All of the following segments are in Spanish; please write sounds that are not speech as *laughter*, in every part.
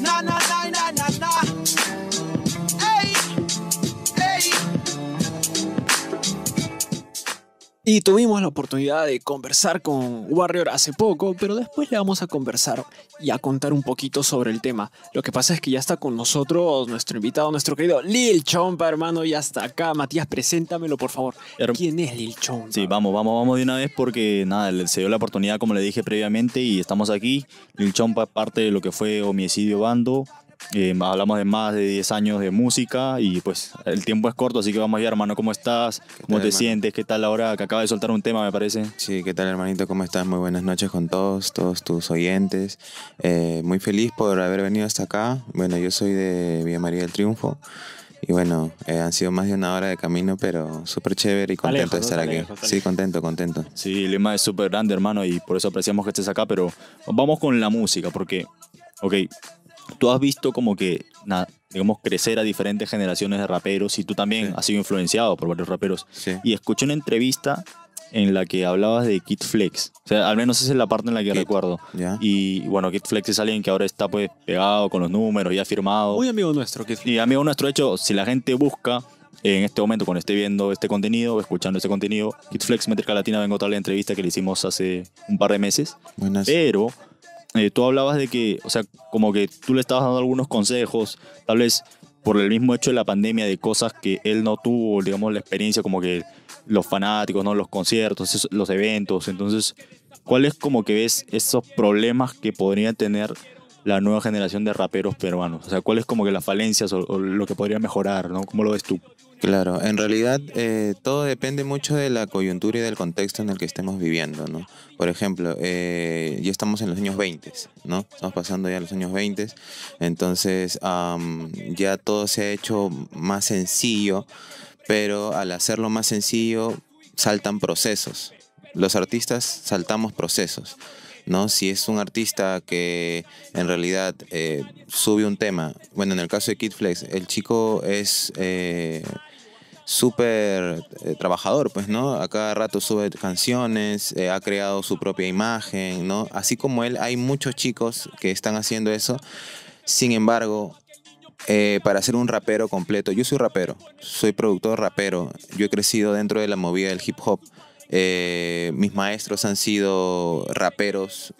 na na na na na Y tuvimos la oportunidad de conversar con Warrior hace poco, pero después le vamos a conversar y a contar un poquito sobre el tema. Lo que pasa es que ya está con nosotros nuestro invitado, nuestro querido Lil Chompa, hermano, y hasta acá. Matías, preséntamelo, por favor. ¿Quién es Lil Chompa? Sí, vamos, vamos, vamos de una vez porque nada, se dio la oportunidad, como le dije previamente, y estamos aquí. Lil Chompa parte de lo que fue Homicidio Bando, eh, hablamos de más de 10 años de música y pues el tiempo es corto, así que vamos allá, hermano. ¿Cómo estás? ¿Cómo te sientes? ¿Qué tal ahora que acaba de soltar un tema, me parece? Sí, ¿qué tal, hermanito? ¿Cómo estás? Muy buenas noches con todos, todos tus oyentes. Eh, muy feliz por haber venido hasta acá. Bueno, yo soy de Villa María del Triunfo. Y bueno, eh, han sido más de una hora de camino, pero súper chévere y contento de estar aquí. sí, contento, contento. Sí, lema es súper grande, hermano, y por eso apreciamos que estés acá, pero vamos con la música, porque, ok, tú has visto como que, digamos, crecer a diferentes generaciones de raperos y tú también has sido influenciado por varios raperos. Y escuché una entrevista en la que hablabas de Kid Flex. O sea, al menos esa es la parte en la que recuerdo. Y bueno, Kid Flex es alguien que ahora está pues pegado con los números, y ha firmado. Muy amigo nuestro, Y amigo nuestro, de hecho, si la gente busca en este momento, cuando esté viendo este contenido, escuchando este contenido, Kid Flex, Métrica Latina, vengo a la entrevista que le hicimos hace un par de meses. Buenas. Pero eh, tú hablabas de que, o sea, como que tú le estabas dando algunos consejos, tal vez por el mismo hecho de la pandemia, de cosas que él no tuvo, digamos, la experiencia, como que los fanáticos, ¿no? Los conciertos, los eventos. Entonces, ¿cuáles como que ves esos problemas que podrían tener la nueva generación de raperos peruanos? O sea, ¿cuál es como que las falencias o, lo que podría mejorar, ¿no? ¿Cómo lo ves tú? Claro, en realidad eh, todo depende mucho de la coyuntura y del contexto en el que estemos viviendo, Por ejemplo, eh, ya estamos en los años 20, ¿no? Estamos pasando ya los años 20, entonces ya todo se ha hecho más sencillo, pero al hacerlo más sencillo saltan procesos, los artistas saltamos procesos. ¿no? Si es un artista que en realidad eh, sube un tema, bueno, en el caso de Kid Flex, el chico es eh, súper eh, trabajador, pues, ¿no? A cada rato sube canciones, ha creado su propia imagen, ¿no? Así como él, hay muchos chicos que están haciendo eso. Sin embargo, para ser un rapero completo. Yo soy rapero, soy productor rapero. Yo he crecido dentro de la movida del hip hop. Eh, mis maestros han sido raperos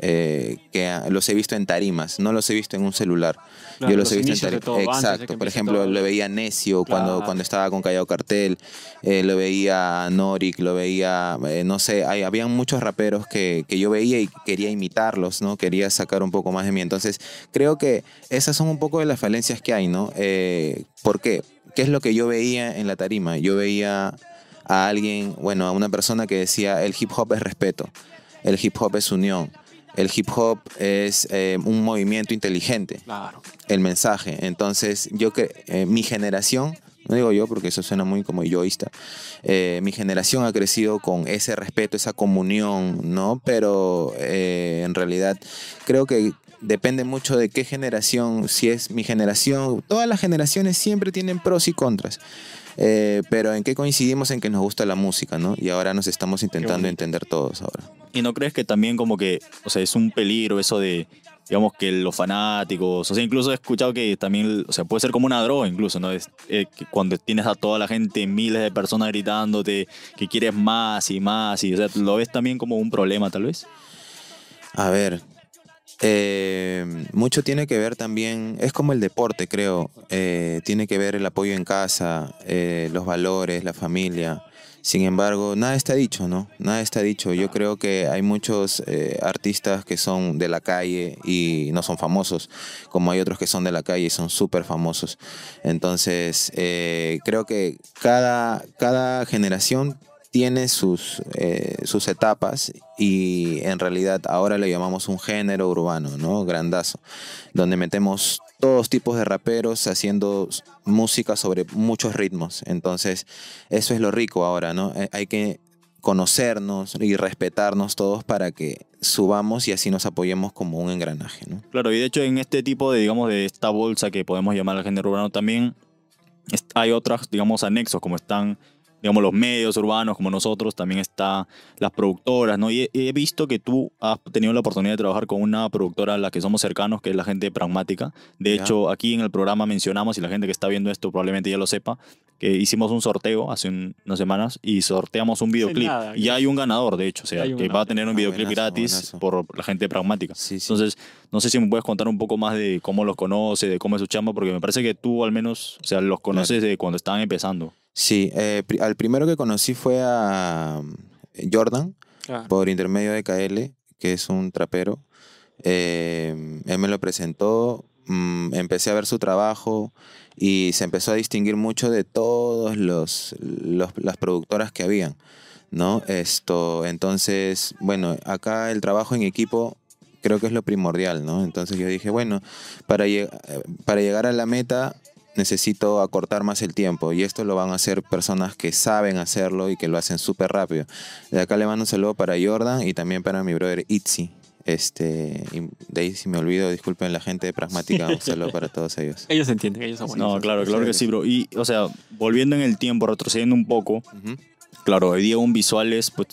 eh, que los he visto en tarimas, no los he visto en un celular. Yo los, he visto en tarimas. Exacto. Por ejemplo, lo veía Necio cuando, cuando estaba con Callao Cartel, eh, lo veía Norik, lo veía, no sé, había muchos raperos que, yo veía y quería imitarlos, ¿no? Quería sacar un poco más de mí. Entonces, creo que esas son un poco de las falencias que hay, ¿no? ¿Por qué? ¿Qué es lo que yo veía en la tarima? Yo veía a alguien, bueno, a una persona que decía, el hip hop es respeto, el hip hop es unión, el hip hop es eh, un movimiento inteligente, el mensaje. Entonces, yo que eh, mi generación, no digo yo porque eso suena muy como yoísta, eh, mi generación ha crecido con ese respeto, esa comunión, ¿no? Pero en realidad creo que depende mucho de qué generación, si es mi generación, todas las generaciones siempre tienen pros y contras. Eh, pero en qué coincidimos en que nos gusta la música, ¿no? Y ahora nos estamos intentando entender todos ahora. ¿Y no crees que también como que, o sea, es un peligro eso de, digamos, que los fanáticos, o sea, incluso he escuchado que también, o sea, puede ser como una droga incluso, ¿no? Eh, cuando tienes a toda la gente, miles de personas gritándote que quieres más y más, y, o sea, ¿lo ves también como un problema tal vez? A ver, eh, mucho tiene que ver también, es como el deporte, creo. Eh, tiene que ver el apoyo en casa, eh, los valores, la familia. Sin embargo, nada está dicho, ¿no? Nada está dicho. Yo creo que hay muchos eh, artistas que son de la calle y no son famosos, como hay otros que son de la calle y son súper famosos. Entonces, creo que cada, cada generación tiene sus, eh, sus etapas y en realidad ahora le llamamos un género urbano, ¿no? Grandazo, donde metemos todos tipos de raperos haciendo música sobre muchos ritmos. Entonces, eso es lo rico ahora, ¿no? Eh, hay que conocernos y respetarnos todos para que subamos y así nos apoyemos como un engranaje. ¿no? Claro, y de hecho en este tipo de, digamos, de esta bolsa que podemos llamar el género urbano también hay otras, digamos, anexos, como están digamos, los medios urbanos como nosotros, también está las productoras, ¿no? Y he, visto que tú has tenido la oportunidad de trabajar con una productora a la que somos cercanos, que es la gente Pragmática. De hecho, aquí en el programa mencionamos, y la gente que está viendo esto probablemente ya lo sepa, que hicimos un sorteo hace unas semanas y sorteamos un videoclip. y hay un ganador, de hecho, o sea, que va a tener un ah, videoclip gratis por la gente Pragmática. Entonces, no sé si me puedes contar un poco más de cómo los conoce de cómo es su chamba, porque me parece que tú al menos, o sea, los conoces de cuando estaban empezando. Sí, eh, al primero que conocí fue a eh, Jordan por intermedio de KL, que es un trapero. Em, él me lo presentó, mm, empecé a ver su trabajo y se empezó a distinguir mucho de todas los, los, las productoras que habían. ¿no? Esto, entonces, bueno, acá el trabajo en equipo creo que es lo primordial, ¿no? Entonces yo dije, bueno, para, eh, para llegar a la meta necesito acortar más el tiempo y esto lo van a hacer personas que saben hacerlo y que lo hacen súper rápido. De acá le mando un saludo para Jordan y también para mi brother Itzy. Este, y de ahí si me olvido, disculpen la gente de Pragmática, un saludo para todos ellos. *laughs* Ellos entienden, ellos son buenos. No, claro, claro que sí, bro. Y, o sea, volviendo en el tiempo, retrocediendo un poco, claro, hoy día un visual es, pues,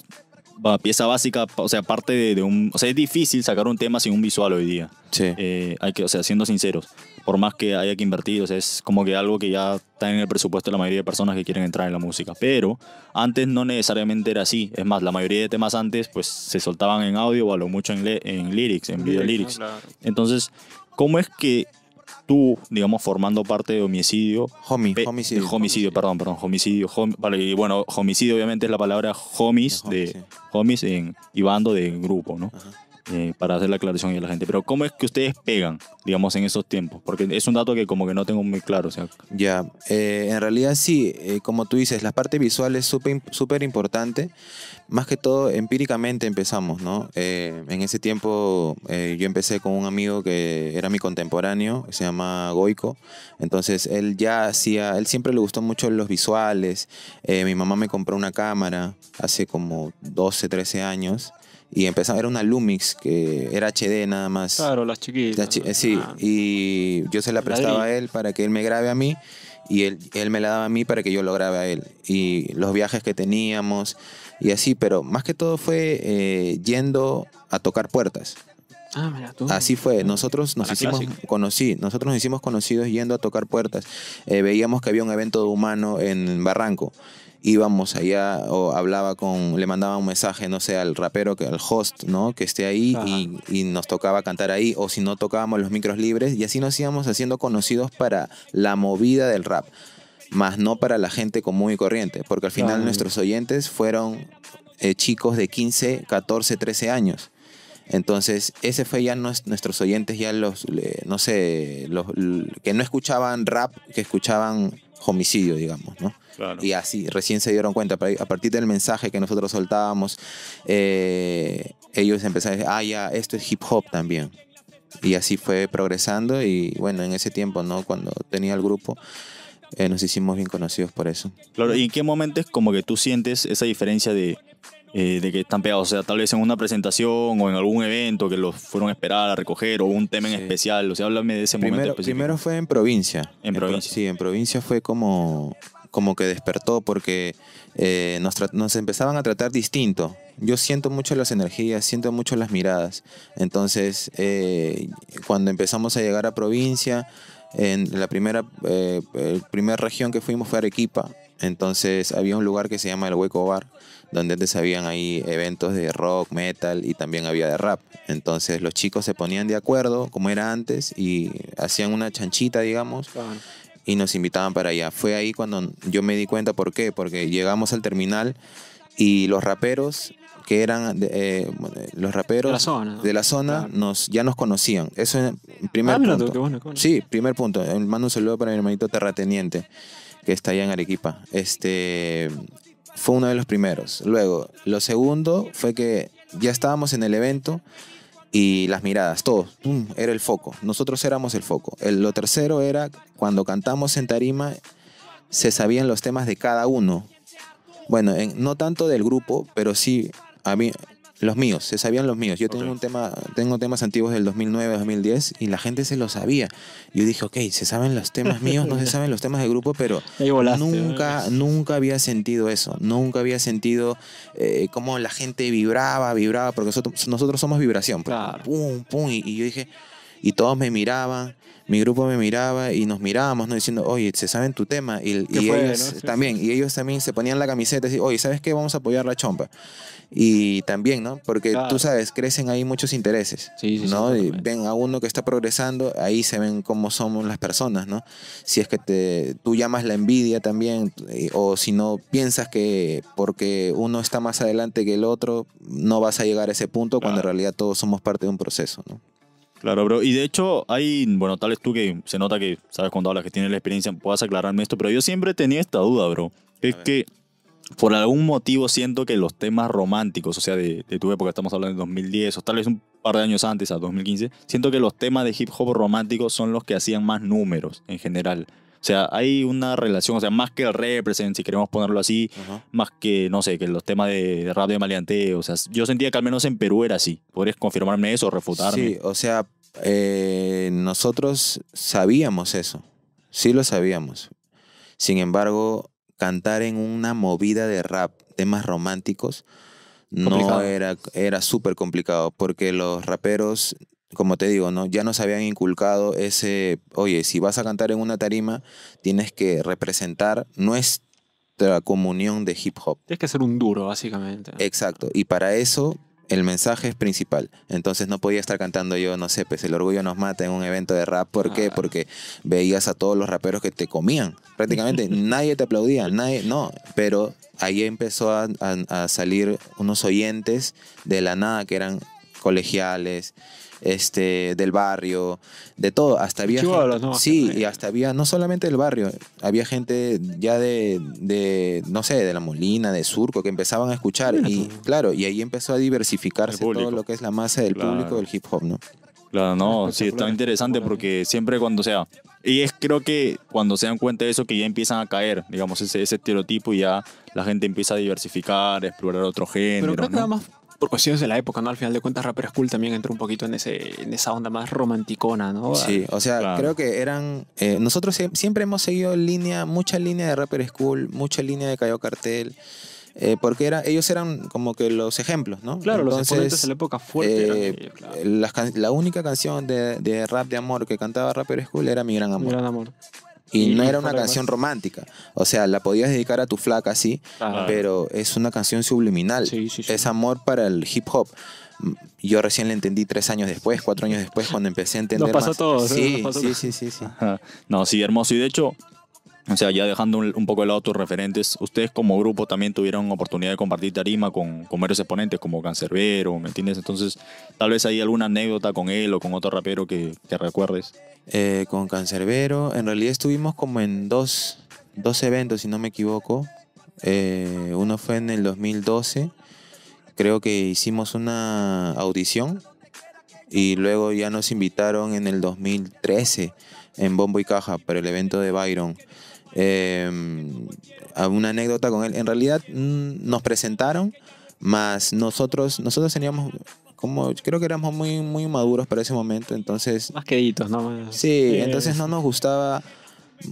pieza básica, o sea, parte de, un... O sea, es difícil sacar un tema sin un visual hoy día. Sí. Eh, hay que, o sea, siendo sinceros, por más que haya que invertir, o sea, es como que algo que ya está en el presupuesto de la mayoría de personas que quieren entrar en la música. Pero antes no necesariamente era así. Es más, la mayoría de temas antes pues se soltaban en audio o a lo mucho en, en lyrics, en video lyrics. Entonces, ¿cómo es que Tú, digamos, formando parte de homicidio. homicidio, perdón, perdón, homicidio. y bueno, homicidio obviamente es la palabra homies, de, homies, en, y bando de grupo, ¿no? Eh, para hacer la aclaración a la gente. Pero ¿cómo es que ustedes pegan, digamos, en esos tiempos? Porque es un dato que como que no tengo muy claro. Ya, eh, en realidad sí, eh, como tú dices, la parte visual es súper importante. Más que todo, empíricamente empezamos, ¿no? en ese tiempo yo empecé con un amigo que era mi contemporáneo, se llama Goico. Entonces él ya hacía, él siempre le gustó mucho los visuales. mi mamá me compró una cámara hace como 12, 13 años y empezaba, era una Lumix que era HD nada más. Claro, las chiquitas. Eh, sí, y yo se la prestaba a él para que él me grabe a mí y él, él, me la daba a mí para que yo lo grabe a él. Y los viajes que teníamos y así, pero más que todo fue eh, yendo a tocar puertas. Ah, Así fue, nosotros nos hicimos conocí, nosotros nos hicimos conocidos yendo a tocar puertas. Eh, veíamos que había un evento humano en Barranco íbamos allá o hablaba con, le mandaba un mensaje, no sé, al rapero, que al host, ¿no? Que esté ahí y, y, nos tocaba cantar ahí, o si no tocábamos los micros libres, y así nos íbamos haciendo conocidos para la movida del rap, más no para la gente común y corriente, porque al final nuestros oyentes fueron eh, chicos de 15, 14, 13 años. Entonces, ese fue ya nuestros oyentes, ya los, no sé, los que no escuchaban rap, que escuchaban homicidio, digamos, ¿no? Y así, recién se dieron cuenta, a partir del mensaje que nosotros soltábamos, eh, ellos empezaron a decir, ah, ya, esto es hip hop también. Y así fue progresando y bueno, en ese tiempo, ¿no? Cuando tenía el grupo, eh, nos hicimos bien conocidos por eso. Claro, ¿y en qué momentos como que tú sientes esa diferencia de eh, de que están pegados. O sea, tal vez en una presentación o en algún evento que los fueron a esperar a recoger o un tema en especial. O sea, háblame de ese primero, momento Primero fue en provincia. En, provincia. sí, en provincia fue como, como que despertó porque eh, nos, nos, empezaban a tratar distinto. Yo siento mucho las energías, siento mucho las miradas. Entonces, eh, cuando empezamos a llegar a provincia, en la primera, primera región que fuimos fue Arequipa. Entonces había un lugar que se llama el Hueco Bar, donde antes habían ahí eventos de rock, metal y también había de rap. Entonces los chicos se ponían de acuerdo, como era antes, y hacían una chanchita, digamos. y nos invitaban para allá. Fue ahí cuando yo me di cuenta por qué, porque llegamos al terminal y los raperos que eran eh, los raperos de la zona, nos, ya nos conocían. Eso es primer ah, Sí, primer punto. Eh, mando un saludo para mi hermanito terrateniente que está allá en Arequipa. Este, fue uno de los primeros. Luego, lo segundo fue que ya estábamos en el evento y las miradas, todo, era el foco. Nosotros éramos el foco. lo tercero era cuando cantamos en tarima, se sabían los temas de cada uno. Bueno, no tanto del grupo, pero sí, a mí, los míos, se sabían los míos. Yo tengo un tema, tengo temas antiguos del 2009, 2010 y la gente se los sabía. Yo dije, ok, se saben los temas míos, no se *laughs* saben los temas del grupo, pero nunca, nunca había sentido eso. Nunca había sentido como eh, cómo la gente vibraba, vibraba, porque nosotros, nosotros somos vibración. Pues. Pum, pum, y yo dije, y todos me miraban, mi grupo me miraba y nos mirábamos, ¿no? Diciendo, oye, se saben tu tema. Y, ellos también, y ellos también se ponían la camiseta y decían, oye, ¿sabes qué? Vamos a apoyar la chompa. Y también, ¿no? Porque tú sabes, crecen ahí muchos intereses, ¿no? Y ven a uno que está progresando, ahí se ven cómo somos las personas, ¿no? Si es que te, tú llamas la envidia también, eh, o si no piensas que porque uno está más adelante que el otro, no vas a llegar a ese punto cuando en realidad todos somos parte de un proceso, ¿no? Claro, bro. Y de hecho, hay, bueno, tal es tú que se nota que, sabes, cuando hablas que tienes la experiencia, puedas aclararme esto, pero yo siempre tenía esta duda, bro. Es que por algún motivo siento que los temas románticos, o sea, de, tu época, estamos hablando de 2010 o tal vez un par de años antes, a 2015, siento que los temas de hip hop románticos son los que hacían más números en general. O sea, hay una relación, o sea, más que el represent, si queremos ponerlo así, más que, no sé, que los temas de rap de Maleante. O sea, yo sentía que al menos en Perú era así. ¿Podrías confirmarme eso, o refutarme? Sí, o sea, eh, nosotros sabíamos eso. Sí lo sabíamos. Sin embargo, cantar en una movida de rap, temas románticos, no era, era súper complicado porque los raperos como te digo, ¿no? ya nos habían inculcado ese, oye, si vas a cantar en una tarima, tienes que representar nuestra comunión de hip hop. Tienes que ser un duro, básicamente. Exacto, y para eso el mensaje es principal. Entonces no podía estar cantando yo, no sé, pues el orgullo nos mata en un evento de rap. ¿Por qué? Ah. Porque veías a todos los raperos que te comían. Prácticamente *laughs* nadie te aplaudía, nadie, no. Pero ahí empezó a salir unos oyentes de la nada que eran colegiales, este, del barrio, de todo. Hasta había. Sí, y hasta había, no solamente del barrio, había gente ya de, no sé, de la Molina, de Surco, que empezaban a escuchar. y claro, y ahí empezó a diversificarse todo lo que es la masa del público del hip hop, ¿no? Claro, no, sí, está interesante porque siempre cuando sea, y es creo que cuando se dan cuenta de eso que ya empiezan a caer, digamos, ese, estereotipo y ya la gente empieza a diversificar, explorar otro género. Pero creo que más por cuestiones de la época, ¿no? Al final de cuentas, Rapper School también entró un poquito en, ese, en esa onda más romanticona, ¿no? Sí, o sea, creo que eran. Eh, nosotros siempre hemos seguido línea, mucha línea de Rapper School, mucha línea de Cayo Cartel. Eh, porque era, ellos eran como que los ejemplos, ¿no? Claro, los exponentes de la época fuerte. Eh, la, única canción de, de, rap de amor que cantaba Rapper School era Mi Gran Amor. Mi Gran Amor. Y, no era una canción romántica. O sea, la podías dedicar a tu flaca, sí, pero es una canción subliminal. Es amor para el hip hop. Yo recién la entendí tres años después, cuatro años después, cuando empecé a entender. lo pasó todo ¿eh? sí, sí, sí, sí, No, sí, hermoso. Y de hecho, o sea, ya dejando un, poco de lado tus referentes, ustedes como grupo también tuvieron oportunidad de compartir tarima con, con varios exponentes como Cancerbero, ¿me entiendes? Entonces, tal vez hay alguna anécdota con él o con otro rapero que, que recuerdes. Eh, con Cancerbero, en realidad estuvimos como en dos, eventos, si no me equivoco. Eh, uno fue en el 2012, creo que hicimos una audición y luego ya nos invitaron en el 2013 en Bombo y Caja para el evento de Byron eh, em, una anécdota con él. En realidad mm, nos presentaron, más nosotros, nosotros teníamos como creo que éramos muy muy maduros para ese momento, entonces más queditos, ¿no? sí, entonces no nos gustaba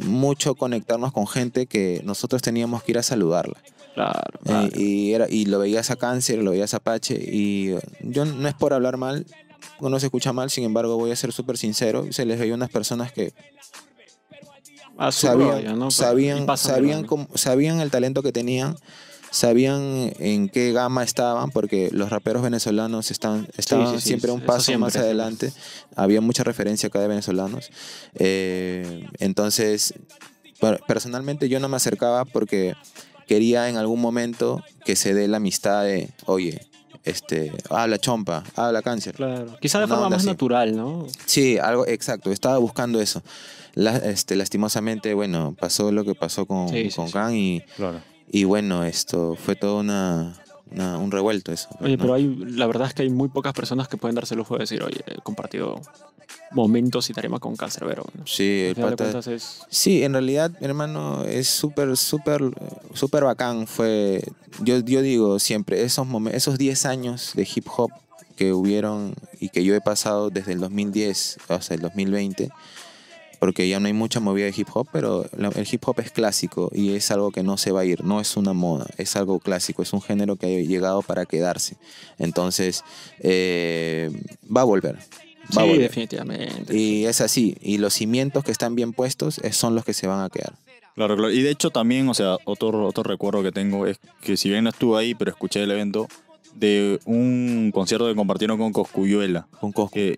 mucho conectarnos con gente que nosotros teníamos que ir a saludarla. Claro, eh, y, era, y lo veías a Cáncer, lo veías a Pache Y yo no es por hablar mal, uno se escucha mal, sin embargo voy a ser súper sincero. Se les veía unas personas que sabían, Sabían, sabían, el talento que tenían sabían en qué gama estaban, porque los raperos venezolanos están, estaban siempre un paso más adelante. Había mucha referencia acá de venezolanos. Eh, entonces, personalmente yo no me acercaba porque quería en algún momento que se dé la amistad de, oye, este, habla ah, chompa, habla ah, cáncer. quizá de forma más natural, ¿no? Sí, algo exacto, estaba buscando eso. este, lastimosamente, bueno, pasó lo que pasó con, Khan y, y bueno, esto fue toda una, un revuelto eso. Pero oye, pero hay, la verdad es que hay muy pocas personas que pueden darse el lujo de decir, oye, he compartido momentos y tarima con Cáncer pero Sí, en realidad, hermano, es súper, súper, súper bacán. Fue, yo, yo digo siempre, esos, esos 10 años de hip hop que hubieron y que yo he pasado desde el 2010 hasta el 2020 porque ya no hay mucha movida de hip hop, pero el hip hop es clásico y es algo que no se va a ir, no es una moda, es algo clásico, es un género que ha llegado para quedarse. Entonces, eh, va a volver. sí, definitivamente. Y es así, y los cimientos que están bien puestos son los que se van a quedar. Claro, claro. Y de hecho también, o sea, otro, otro recuerdo que tengo es que si bien no estuve ahí, pero escuché el evento, de un concierto que compartieron con Coscuyuela.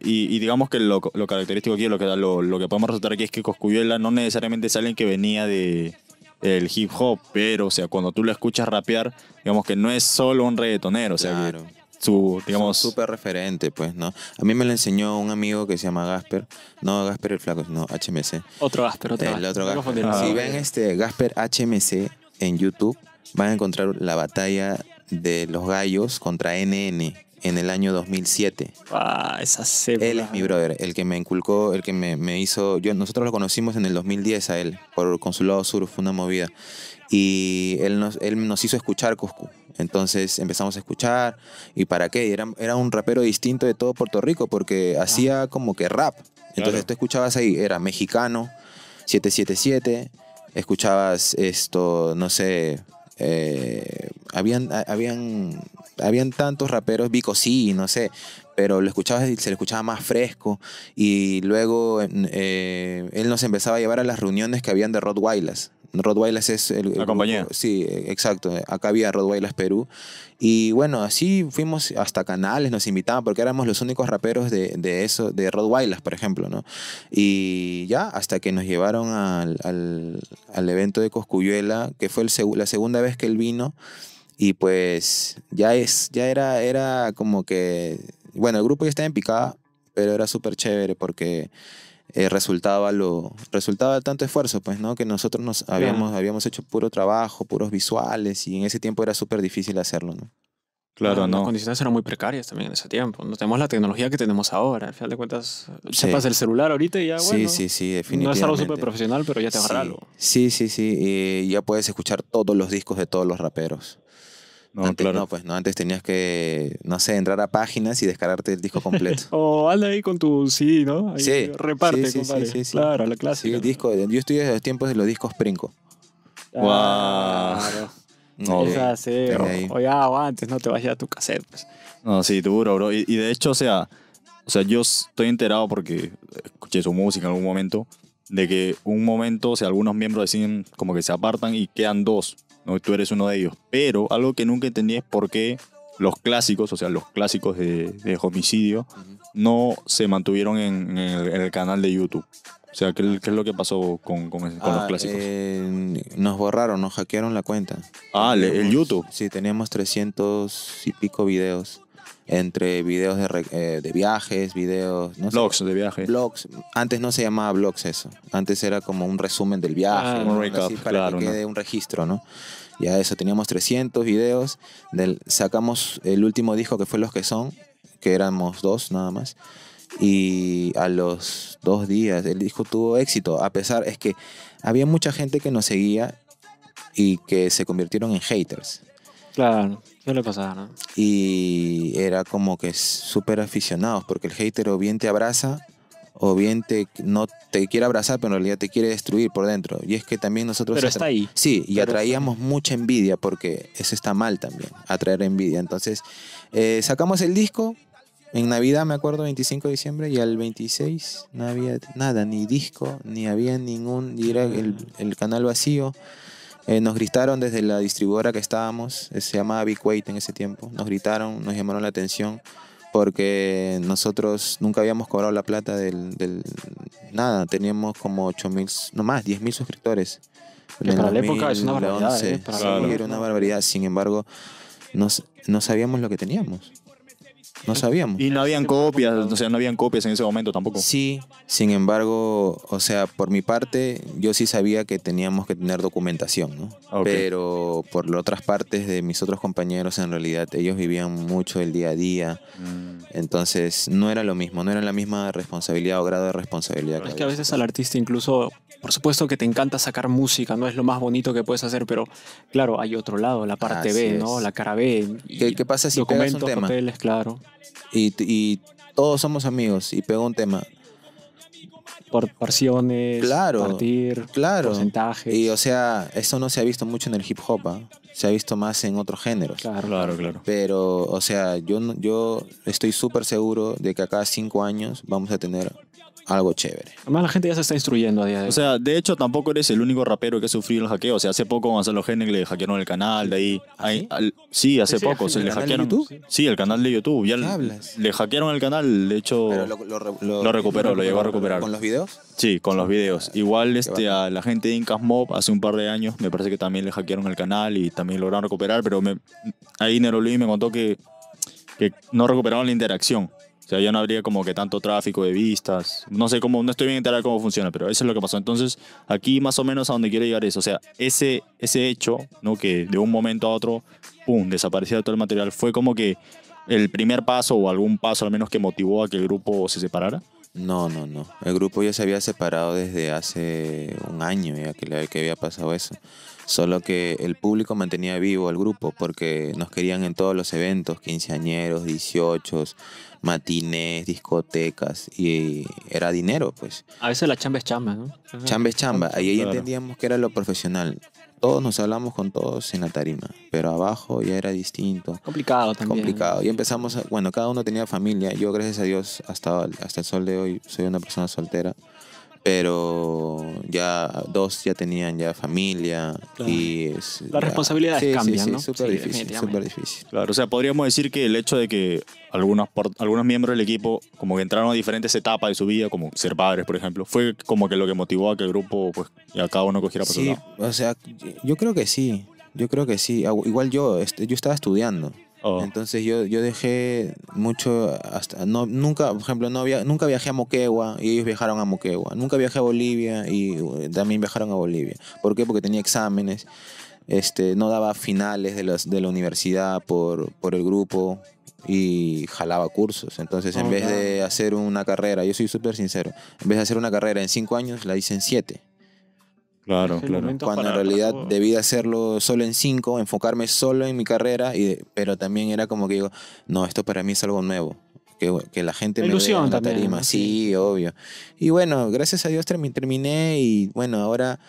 y, digamos que lo, característico aquí, lo que, lo, que podemos resaltar aquí es que Coscuyuela no necesariamente es alguien que venía de el hip hop, pero o sea, cuando tú lo escuchas rapear, digamos que no es solo un reggaetonero, o sea, su, digamos... Súper referente, pues, ¿no? A mí me lo enseñó un amigo que se llama Gasper. No Gasper el flaco, no, HMC. Otro Gasper, otro El Gasper. si ven este Gasper HMC en YouTube, van a encontrar la batalla de los Gallos contra NN en el año 2007. Ah, esa Él es mi brother, el que me inculcó, el que me, hizo. Yo, nosotros lo conocimos en el 2010 a él, por Consulado Sur, fue una movida. Y él nos, él nos hizo escuchar Cusco. Entonces empezamos a escuchar. ¿Y para qué? Era, era un rapero distinto de todo Puerto Rico porque ah. hacía como que rap. Entonces tú escuchabas ahí, era mexicano, 777. Escuchabas esto, no sé, eh, habían, habían, habían tantos raperos, Vico sí, no sé, pero lo escuchaba, se le escuchaba más fresco y luego eh, él nos empezaba a llevar a las reuniones que habían de Rod Rottweilers. Rod Rottweilers es el, la sí, exacto. Acá había Rod Rottweilers Perú. Y bueno, así fuimos hasta canales, nos invitaban porque éramos los únicos raperos de, de eso, de Rod Rottweilers, por ejemplo, ¿no? Y ya hasta que nos llevaron al, al, evento de Coscuyuela, que fue la segunda vez que él vino. Y pues ya, es, ya era, era como que, bueno, el grupo ya estaba en picada, pero era súper chévere porque eh, resultaba lo resultaba tanto esfuerzo pues no que nosotros nos habíamos habíamos hecho puro trabajo puros visuales y en ese tiempo era súper difícil hacerlo Claro, Las condiciones eran muy precarias también en ese tiempo. No tenemos la tecnología que tenemos ahora. Al final de cuentas, sepas el celular ahorita y ya, bueno. Sí, sí, sí, definitivamente. No es algo súper profesional, pero ya te agarra algo. Sí, sí, sí. Y ya puedes escuchar todos los discos de todos los raperos. No, claro. pues no, antes tenías que, no sé, entrar a páginas y descargarte el disco completo. *laughs* o oh, anda ahí con tu sí ¿no? sí. Reparte, sí, sí, sí, Claro, la clase. yo estoy desde los tiempos de los discos Princo. wow. o sea, o, ya ah, antes, no te vayas a tu cassette. Pues. No, sí, duro, bro. Y, de hecho, o sea, o sea, yo estoy enterado porque escuché su música en algún momento, de que un momento, o sea, algunos miembros deciden como que se apartan y quedan dos. ¿no? Tú eres uno de ellos. Pero algo que nunca entendí es por qué los clásicos, o sea, los clásicos de, homicidio, no se mantuvieron en, el, canal de YouTube. O sea, ¿qué, es lo que pasó con, los ah, clásicos? Eh, nos borraron, nos hackearon la cuenta. Ah, el YouTube. Sí, teníamos 300 y pico videos entre videos de, eh, viajes, videos... blogs de viajes. Blogs. Antes no se llamaba blogs eso. Antes era como un resumen del viaje. un registro, ¿no? Ya eso, teníamos 300 videos. Del, sacamos el último disco que fue Los que son, que éramos dos nada más. Y a los dos días el disco tuvo éxito. A pesar, es que había mucha gente que nos seguía y que se convirtieron en haters. Claro, le pasaba Y era como que súper aficionados, porque el hater o bien te abraza o bien te, no te quiere abrazar, pero en realidad te quiere destruir por dentro. Y es que también nosotros... Pero está ahí. Sí, y atraíamos mucha envidia, porque eso está mal también, atraer envidia. Entonces, eh, sacamos el disco, en Navidad, me acuerdo, 25 de diciembre, y al 26 no había nada, ni disco, ni había ningún, ni era el, canal vacío. Eh, nos gritaron desde la distribuidora que estábamos, eh, se llamaba Big Weight en ese tiempo. Nos gritaron, nos llamaron la atención porque nosotros nunca habíamos cobrado la plata del, nada. Teníamos como 8 mil, no más, 10 mil suscriptores. Que para la época es una barbaridad. ¿eh? Era una barbaridad, sin embargo, no sabíamos lo que teníamos. No sabíamos. Y no habían copias, o sea, no habían copias en ese momento tampoco. Sí, sin embargo, o sea, por mi parte, yo sí sabía que teníamos que tener documentación, ¿no? Pero por las otras partes de mis otros compañeros, en realidad, ellos vivían mucho el día a día. Mm. Entonces, no era lo mismo, no era la misma responsabilidad o grado de responsabilidad. es que a veces al artista incluso, por supuesto que te encanta sacar música, no es lo más bonito que puedes hacer, pero claro, hay otro lado, la parte B, ¿no? La cara B. ¿Qué, pasa si documentos, un claro y, todos somos amigos y pegó un tema. Por porciones, claro, partir, claro. porcentajes. Y o sea, eso no se ha visto mucho en el hip hop, ¿ah? se ha visto más en otros géneros. Claro, claro, claro. Pero, o sea, yo, yo estoy súper seguro de que acá cinco años vamos a tener algo chévere. Además, la gente ya se está instruyendo a día de hoy. O sea, de hecho, tampoco eres el único rapero que ha sufrido el hackeo. O sea, hace poco a Gonzalo que le hackearon el canal, de ahí. ¿Ah, ahí sí, hace poco. ¿El se le hackearon. De YouTube? Sí, el canal de YouTube. Ya Le hackearon el canal, de hecho. lo, recuperó, lo llegó a recuperar. ¿Con los videos? Sí, con los videos. Ah, Igual este, a la gente de Incas Mob hace un par de años, me parece que también le hackearon el canal y también lograron recuperar, pero me, ahí Luis me contó que no recuperaron la interacción. O sea, ya no habría como que tanto tráfico de vistas. No sé cómo, no estoy bien enterado cómo funciona, pero eso es lo que pasó. Entonces, aquí más o menos a donde quiero llegar eso. o sea, ese, ese hecho, ¿no? Que de un momento a otro, ¡pum!, desaparecía todo el material, fue como que el primer paso o algún paso al menos que motivó a que el grupo se separara. No, no, no. El grupo ya se había separado desde hace un año ya que, había pasado eso. Solo que el público mantenía vivo al grupo porque nos querían en todos los eventos, quinceañeros, 18, matines, discotecas y era dinero, pues. A veces la chamba es chamba, ¿no? Chamba es chamba. Ahí, entendíamos que era lo profesional todos nos hablamos con todos en la tarima, pero abajo ya era distinto. Complicado también. Complicado. Y empezamos, bueno, cada uno tenía familia. Yo, gracias a Dios, hasta, hasta el sol de hoy soy una persona soltera pero ya dos ya tenían ya familia y la responsabilidad cambian, ¿no? Sí, difícil, súper Claro, o sea, podríamos decir que el hecho de que algunos, algunos miembros del equipo como que entraron a diferentes etapas de su vida, como ser padres, por ejemplo, fue como que lo que motivó a que el grupo, pues, a cada uno cogiera por Sí, o sea, yo creo que sí, yo creo que sí. Igual yo, este, yo estaba estudiando, Oh. Entonces yo, yo dejé mucho hasta no nunca, por ejemplo, no había nunca viajé a Moquegua y ellos viajaron a Moquegua. Nunca viajé a Bolivia y uh, también viajaron a Bolivia. ¿Por qué? Porque tenía exámenes. Este, no daba finales de, de la universidad por, por el grupo y jalaba cursos. Entonces, en oh, vez de hacer una carrera, yo soy súper sincero, en vez de hacer una carrera en cinco años, la hice en siete. Claro, claro. Cuando en realidad debía debí hacerlo solo en cinco, enfocarme solo en mi carrera, y, pero también era como que digo, no, esto para mí es algo nuevo. Que, que la gente me ilusión en Sí, obvio. Y bueno, gracias a Dios terminé y bueno, ahora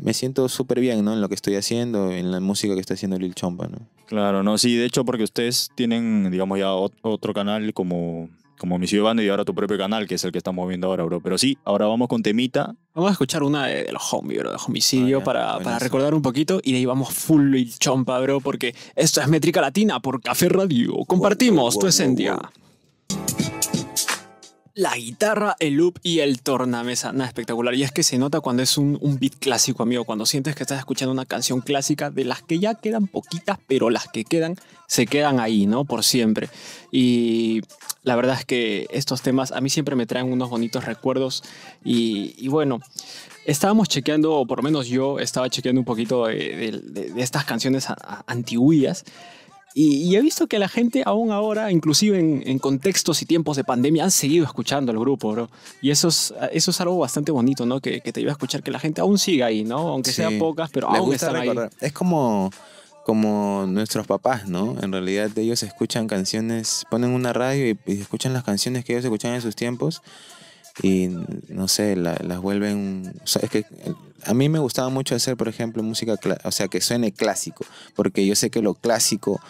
me siento súper bien, ¿no? En lo que estoy haciendo, en la música que está haciendo Lil Chompa, ¿no? Claro, no, sí, de hecho, porque ustedes tienen, digamos, ya otro canal como como Homicidio Bando y ahora tu propio canal, que es el que estamos viendo ahora, bro. Pero sí, ahora vamos con temita. Vamos a escuchar una de, los home, bro, de homicidio, ah, para, recordar un poquito y de ahí vamos full y chompa, bro, porque esto es métrica latina por Café Radio. Compartimos tu esencia la guitarra, el loop y el tornamesa. Nada, espectacular. Y es que se nota cuando es un, beat clásico, amigo. Cuando sientes que estás escuchando una canción clásica de las que ya quedan poquitas, pero las que quedan se quedan ahí, ¿no? Por siempre. Y la verdad es que estos temas a mí siempre me traen unos bonitos recuerdos. Y, bueno, estábamos chequeando, o por lo menos yo estaba chequeando un poquito de, de estas canciones antiguas. Y, he visto que la gente aún ahora, inclusive en, contextos y tiempos de pandemia, han seguido escuchando al grupo, bro. Y eso es, eso es algo bastante bonito, ¿no? Que, que te iba a escuchar, que la gente aún siga ahí, ¿no? Aunque sean pocas, pero aún gusta están ahí. Es como, como nuestros papás, ¿no? En realidad ellos escuchan canciones, ponen una radio y, y escuchan las canciones que ellos escuchaban en sus tiempos y no sé, las vuelven... O sea, es que eh, a mí me gustaba mucho hacer, por ejemplo, música, o sea, que suene clásico, porque yo sé que lo clásico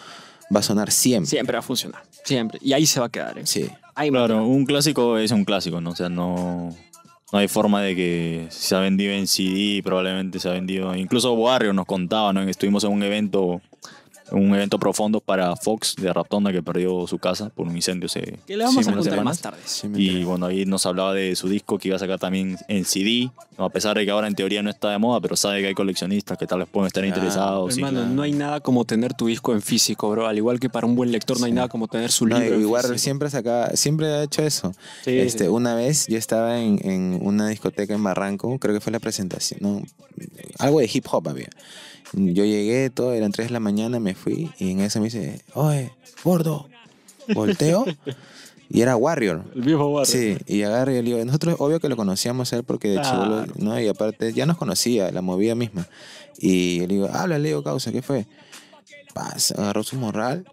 va a sonar siempre. Siempre va a funcionar, siempre. Y ahí se va a quedar. ¿eh? Sí. claro, un clásico es un clásico, ¿no? O sea, no, no hay forma de que se ha vendido en CD, probablemente se ha vendido. Incluso Barrio nos contaba, ¿no? Estuvimos en un evento un evento profundo para Fox de Raptonda que perdió su casa por un incendio se que le vamos a contar más tarde. y bueno, ahí nos hablaba de su disco que iba a sacar también en CD, a pesar de que ahora en teoría no está de moda, pero sabe que hay coleccionistas que tal vez pueden estar interesados. Hermano, no hay nada como tener tu disco en físico, bro. Al igual que para un buen lector no hay nada como tener su libro. igual siempre saca, siempre ha hecho eso. este, Una vez yo estaba en, una discoteca en Barranco, creo que fue la presentación, algo de hip hop había. Yo llegué, todo, eran 3 de la mañana, me fui y en eso me dice, oye, gordo, volteo. Y era Warrior. El viejo Warrior. Sí, y agarré y le digo, nosotros obvio que lo conocíamos a él porque de hecho ah. ¿no? Y aparte ya nos conocía, la movía misma. Y le digo, habla Leo Causa, ¿qué fue? Pasa, agarró su morral,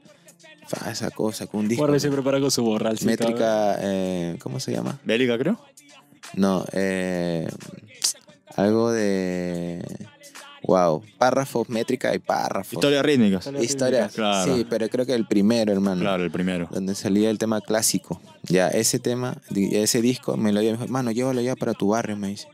pasa, cosa con un disco. Warrior siempre para con su morral. Métrica, ¿eh? Eh, ¿cómo se llama? Bélica, creo. No, eh, algo de... Wow, párrafos, métrica y párrafos. Historias rítmicas. Historias, sí, pero creo que el primero, hermano. Claro, el primero. Donde salía el tema clásico. Ya, ese tema, ese disco, me lo dio, mano, llévalo ya para tu barrio, me dice.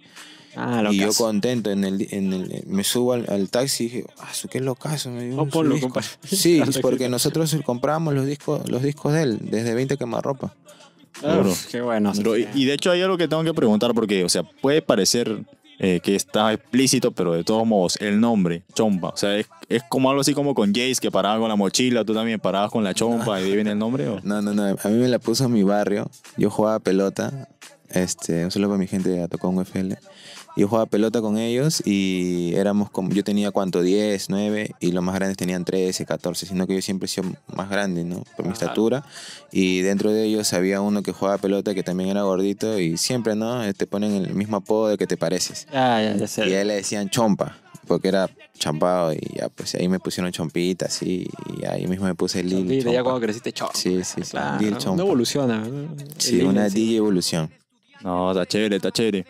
Ah, lo y yo contento, en el, me subo al, taxi y dije, ah, su qué locazo. Me dio oh, ponlo, *laughs* Sí, *laughs* porque nosotros compramos los discos, los discos de él, desde 20 quemarropa. Ah, claro, qué bueno. y de hecho hay algo que tengo que preguntar porque, o sea, puede parecer eh, que está explícito, pero de todos modos, el nombre, chompa. O sea, es, como algo así como con Jace, que paraba con la mochila, tú también parabas con la chompa, y ahí viene el nombre. ¿o? *laughs* No, no, no. A mí me la puso en mi barrio. Yo jugaba pelota. Este, un solo para mi gente de un UFL. Yo jugaba pelota con ellos y éramos como, yo tenía cuánto, 10, 9 y los más grandes tenían 13, 14, sino que yo siempre he sido más grande, ¿no? Por mi estatura. Y dentro de ellos había uno que jugaba pelota que también era gordito y siempre, ¿no? Eh, te ponen el mismo apodo de que te pareces. Ah, ya, ya sé. Y a él le decían chompa porque era champado y pues ahí me pusieron chompita así y ahí mismo me puse el Lil ya cuando creciste chompa sí sí, sí. Lil chompa. no evoluciona sí una DJ evolución no está chévere está chévere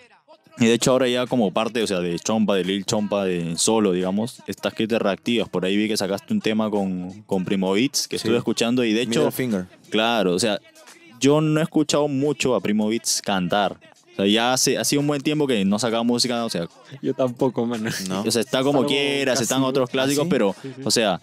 y de hecho ahora ya como parte, o sea, de Chompa, de Lil Chompa, de Solo, digamos, estás que te reactivas. Por ahí vi que sacaste un tema con, con Primo Beats, que estuve escuchando y de hecho... finger. Claro, o sea, yo no he escuchado mucho a Primo Beats cantar. O sea, ya hace, hace un buen tiempo que no sacaba música, o sea... Yo tampoco, menos O sea, está como quieras, están otros clásicos, pero, o sea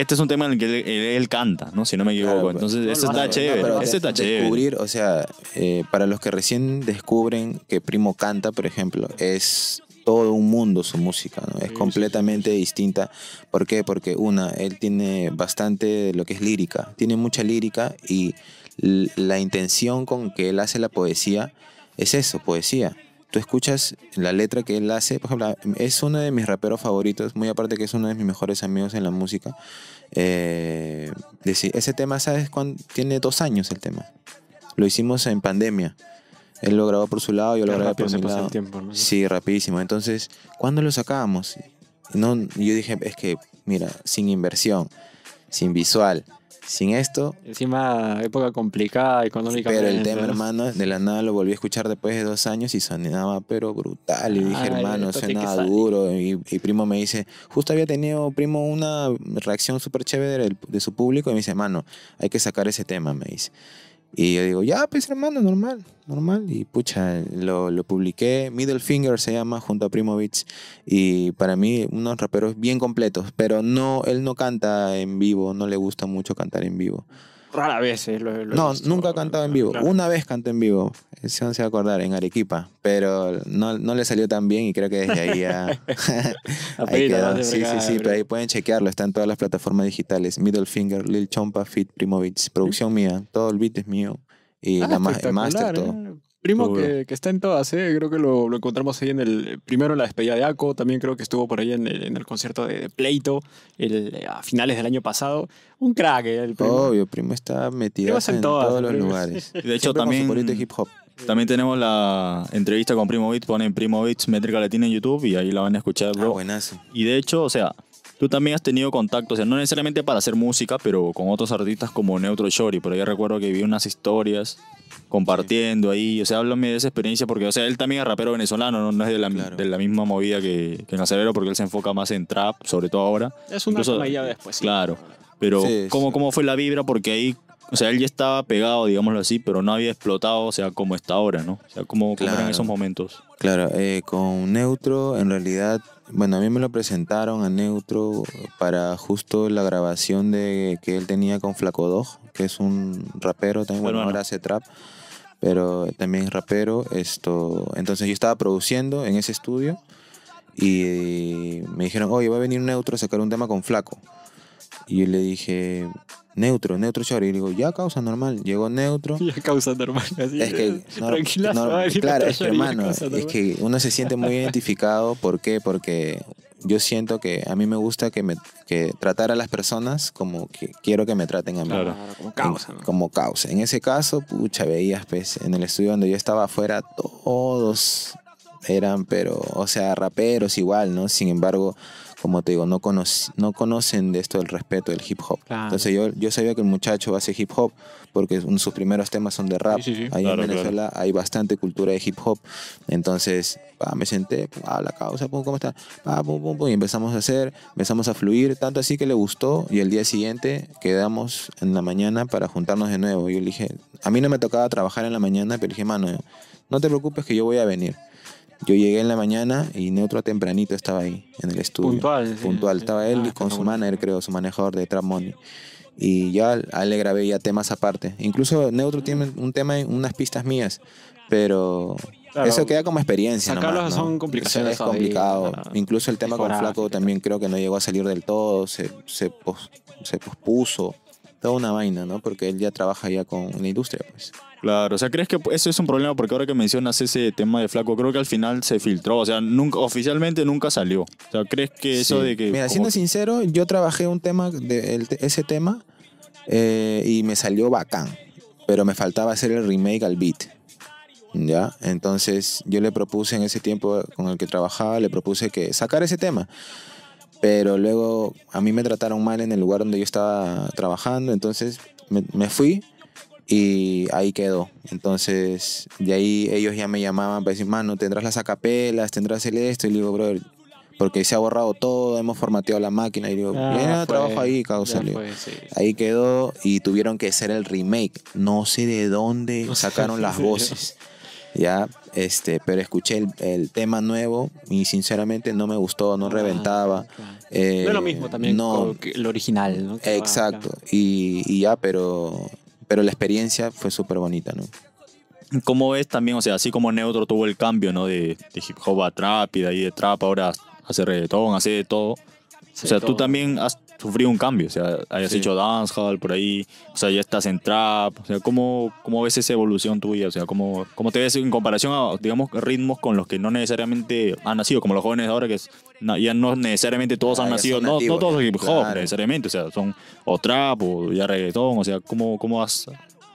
este es un tema en el que él, canta, ¿no? Si no me equivoco. Entonces, está chévere. está Descubrir, o sea, eh, para los que recién descubren que Primo canta, por ejemplo, es todo un mundo su música, ¿no? Es completamente distinta. ¿Por qué? Porque una, él tiene bastante lo que es lírica, tiene mucha lírica y la intención con que él hace la poesía es eso, poesía escuchas la letra que él hace, por ejemplo, es uno de mis raperos favoritos, muy aparte que es uno de mis mejores amigos en la música. Eh, ese tema, ¿sabes cuándo? Tiene dos años el tema. Lo hicimos en pandemia. Él lo grabó por su lado, yo lo grabé por mi lado. Sí, rapidísimo. Entonces, ¿cuándo lo sacábamos? No, yo dije, es que, mira, sin inversión, sin visual, sin esto. Encima, época complicada económica. Pero el tema, hermano, de la nada lo volví a escuchar después de dos años y sonaba, pero brutal. Y dije, ah, hermano, suena duro. Y, primo me dice, justo había tenido, primo, una reacción súper chévere de su público. Y me dice, hermano, hay que sacar ese tema, me dice. Y yo digo, ya, pues hermano, normal, normal. Y pucha, lo, lo publiqué. Middle Finger se llama junto a Primo Y para mí, unos raperos bien completos. Pero no, él no canta en vivo, no le gusta mucho cantar en vivo. Rara vez. Eh, no, nunca he cantado en vivo. Una vez canté en vivo, si no se va a acordar, en Arequipa, pero no, le salió tan bien y creo que desde ahí ya... *laughs* *laughs* ahí quedó. Sí, sí, sí, pero ahí pueden chequearlo, está en todas las plataformas digitales. Middle Finger, Lil Chompa, Fit, Primovic, producción mía, todo el beat es mío y ah, la master todo. Eh primo que, está en todas, ¿eh? creo que lo, encontramos ahí en el, primero en la despedida de ACO, también creo que estuvo por ahí en el, concierto de, Pleito el, eh, a finales del año pasado. Un crack, ¿eh? el primo. Obvio, primo está metido en, todos los lugares. *laughs* De hecho, también... hip hop. También tenemos la entrevista con Primo Beats, ponen Primo Beats Métrica Latina en YouTube y ahí la van a escuchar, Ah, Y de hecho, o sea, tú también has tenido contacto, o sea, no necesariamente para hacer música, pero con otros artistas como Neutro Shorty por ahí recuerdo que vi unas historias compartiendo ahí. O sea, háblame de esa experiencia, porque, o sea, él también es rapero venezolano, no, es de la, misma movida que, que porque él se enfoca más en trap, sobre todo ahora. Es una Incluso, después, Claro. Pero, ¿cómo, ¿cómo fue la vibra? Porque ahí o sea, él ya estaba pegado, digámoslo así, pero no había explotado, o sea, como está ahora, ¿no? O sea, como, claro. esos momentos. Claro, eh, con Neutro, en realidad, bueno, a mí me lo presentaron a Neutro para justo la grabación de que él tenía con Flaco 2, que es un rapero también, bueno, ahora hace trap, pero también es rapero. Esto, entonces yo estaba produciendo en ese estudio y eh, me dijeron, oye, va a venir Neutro a sacar un tema con Flaco. Y yo le dije, neutro, neutro Chori. Y digo, ya causa normal. Llegó neutro. *laughs* Ya causa normal. Así es que, no, claro, es que, hermano, es que uno se siente muy *laughs* identificado. ¿Por qué? Porque yo siento que a mí me gusta que, me, que tratar a las personas como que quiero que me traten a mí. Claro, como causa. Como causa. En ese caso, pucha, veías, pues, en el estudio donde yo estaba afuera, todos eran, pero, o sea, raperos igual, ¿no? Sin embargo, como te digo, no, no conocen de esto el respeto del hip hop. Entonces yo, yo sabía que el muchacho hace hip hop porque sus primeros temas son de rap. Ahí en Venezuela hay bastante cultura de hip hop. Entonces ah, me senté, a ah, la causa, pum, ¿cómo está? Ah, y empezamos a hacer, empezamos a fluir, tanto así que le gustó y el día siguiente quedamos en la mañana para juntarnos de nuevo. Yo le dije, a mí no me tocaba trabajar en la mañana, pero dije, mano, no te preocupes que yo voy a venir. Yo llegué en la mañana y Neutro tempranito estaba ahí, en el estudio. Puntual. puntual. estaba él ah, con su manager, creo, su manejador de Trap Money. Y yo a él le grabé ya temas aparte. Incluso Neutro tiene un tema, unas pistas mías, pero eso queda como experiencia. Sacarlos son complicaciones. Eso es complicado. Incluso el tema con Flaco también creo que no llegó a salir del todo, se, se, se pospuso una vaina, ¿no? Porque él ya trabaja ya con una industria, pues. Claro, o sea, ¿crees que eso es un problema? Porque ahora que mencionas ese tema de Flaco, creo que al final se filtró, o sea, nunca, oficialmente nunca salió. O sea, ¿crees que eso de que... Mira, siendo sincero, yo trabajé un tema, de ese tema, eh, y me salió bacán, pero me faltaba hacer el remake al beat. ¿Ya? Entonces yo le propuse en ese tiempo con el que trabajaba, le propuse que sacar ese tema. Pero luego a mí me trataron mal en el lugar donde yo estaba trabajando, entonces me, fui y ahí quedó. Entonces, de ahí ellos ya me llamaban para decir, mano, tendrás las acapelas, tendrás el esto. Y digo, brother, porque se ha borrado todo, hemos formateado la máquina. Y digo, ya ah, trabajo ahí, Ahí quedó y tuvieron que hacer el remake. No sé de dónde *laughs* sacaron las voces ya, este, pero escuché el, tema nuevo y sinceramente no me gustó, no ah, reventaba. no lo mismo eh, también no, el original, ¿no? exacto, y, ya, pero, pero la experiencia fue súper bonita, ¿no? ¿Cómo ves también, o sea, así como Neutro tuvo el cambio, ¿no? De, de hip hop a trap y de ahí de trap ahora hace reggaetón, hace de todo. o sea, tú también has sufrió un cambio, o sea, hayas hecho dancehall por ahí, o sea, ya estás en trap, o sea, ¿cómo, cómo ves esa evolución tuya? O sea, ¿cómo, ¿cómo, te ves en comparación a, digamos, ritmos con los que no necesariamente han nacido, como los jóvenes ahora que ya no necesariamente todos han ah, nacido, no, todos hip hop necesariamente, o sea, son o trap o ya reggaetón, o sea, ¿cómo, cómo has,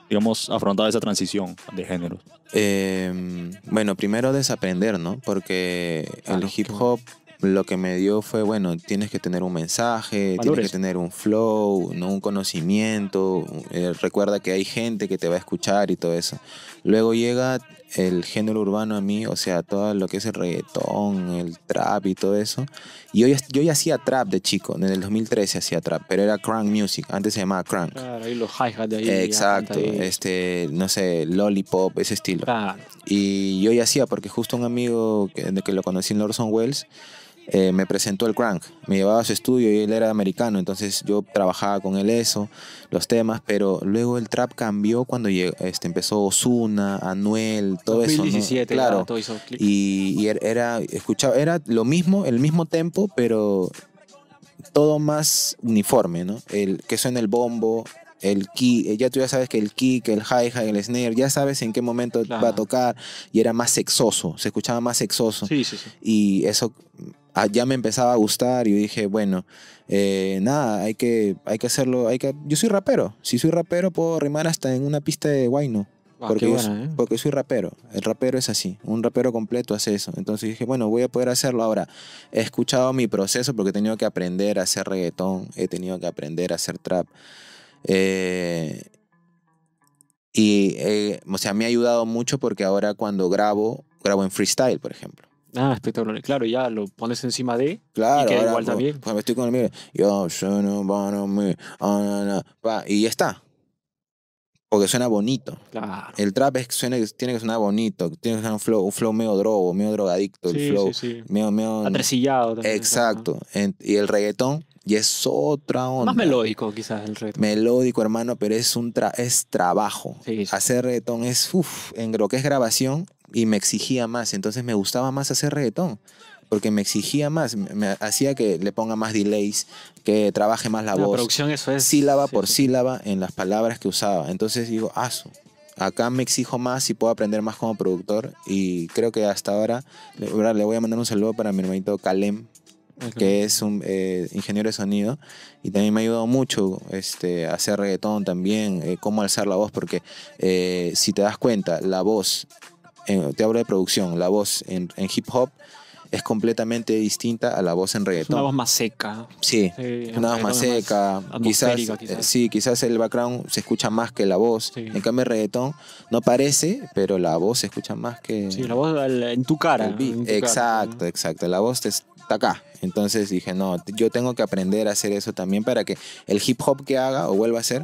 digamos, afrontado esa transición de género? Em, bueno, primero desaprender, ¿no? Porque el hip hop lo que me dio fue, bueno, tienes que tener un mensaje, tienes que tener un flow, ¿no? un conocimiento, eh, recuerda que hay gente que te va a escuchar y todo eso. Luego llega el género urbano a mí, o sea, todo lo que es el reggaetón, el trap y todo eso. Y yo, ya, yo ya hacía trap de chico, en el 2013 hacía trap, pero era crank music, antes se llamaba crank. Claro, y los hi-hats de ahí. Exacto, este, no sé, lollipop, ese estilo. Y yo ya hacía, porque justo un amigo que, que lo conocí en Orson Welles, eh, me presentó el crank. Me llevaba a su estudio y él era americano, entonces yo trabajaba con él eso, los temas, pero luego el trap cambió cuando este, empezó Osuna, Anuel, todo eso. Claro, ah, Y, er-, era, escuchaba, era lo mismo, el mismo tempo, pero todo más uniforme, ¿no? El que suena el bombo, el key, eh, ya tú ya sabes que el kick, el hi-hat, el snare, ya sabes en qué momento va a tocar y era más sexoso, se escuchaba más sexoso. Sí, sí, sí. Y eso Ah, ya me empezaba a gustar y dije, bueno, eh, nada, hay que, hay que hacerlo, hay que, yo soy rapero, si soy rapero puedo rimar hasta en una pista de guayno. Ah, porque, ¿eh? porque soy rapero, el rapero es así, un rapero completo hace eso. Entonces dije, bueno, voy a poder hacerlo ahora. He escuchado mi proceso porque he tenido que aprender a hacer reggaetón, he tenido que aprender a hacer trap. Eh, y, o sea, me ha ayudado mucho porque ahora cuando grabo, grabo en freestyle, por ejemplo. Ah, espectacular. Claro, ya lo pones encima de. Claro, y queda igual pues, también. Pues me estoy con el mío. Yo, yo no, me, ah, y ya está. Porque suena bonito. Claro. El trap tiene que sonar bonito. Tiene que sonar un flow, un flow medio drogo, medio drogadicto. Sí, el flow. Sí, sí. Medio, medio... Atresillado también. Exacto. y el reggaetón y es otra onda. Más melódico quizás el reggaetón. Melódico, hermano, pero es un tra es trabajo. Hacer reggaetón es, uff, en lo que es grabación y me exigía más. Entonces me gustaba más hacer reggaetón porque me exigía más, me, hacía que le ponga más delays, que trabaje más la, la producción eso es. Sílaba por sílaba en las palabras que usaba. Entonces digo, aso, acá me exijo más y puedo aprender más como productor y creo que hasta ahora, le voy a mandar un saludo para mi hermanito Kalem, que es un eh, ingeniero de sonido, y también me ha ayudado mucho este, a hacer reggaetón también, eh, cómo alzar la voz, porque eh, si te das cuenta, la voz, te hablo de producción, la voz en, hip hop es completamente distinta a la voz en reggaetón. una voz más seca. Sí, una voz más seca. quizás, Sí, quizás el background se escucha más que la voz. En cambio, el reggaetón no parece, pero la voz se escucha más que. Sí, la voz en tu cara. exacto, exacto. La voz está acá. Entonces dije, no, yo tengo que aprender a hacer eso también para que el hip hop que haga o vuelva a hacer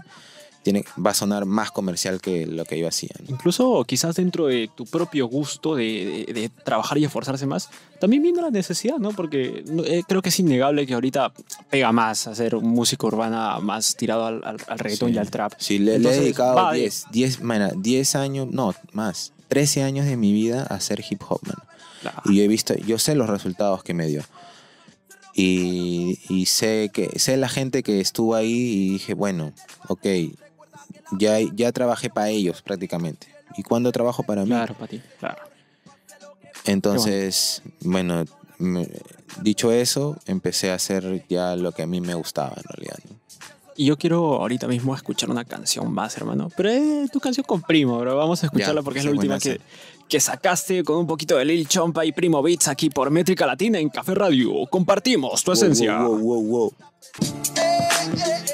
tiene, va a sonar más comercial que lo que yo hacía. Incluso quizás dentro de tu propio gusto de, trabajar y esforzarse más, también viendo la necesidad, ¿no? Porque eh, creo que es innegable que ahorita pega más hacer música urbana más tirado al, reggaetón y al trap. Sí, le, he dedicado 10, eh, años, no, más, 13 años de mi vida a hacer hip hop, Y yo he visto, yo sé los resultados que me dio. Y, sé que sé la gente que estuvo ahí y dije, bueno, ok, ya, ya trabajé para ellos prácticamente. ¿Y cuando trabajo para mí? Claro, para ti, claro. Entonces, bueno. dicho eso, empecé a hacer ya lo que a mí me gustaba en realidad. Y yo quiero ahorita mismo escuchar una canción más, hermano. Pero es eh, tu canción con Primo, bro. Vamos a escucharla porque es la última que, que sacaste con un poquito de Lil Chompa y Primo Beats aquí por Métrica Latina en Café Radio. Compartimos tu esencia. Wow, wow, wow, eh, eh,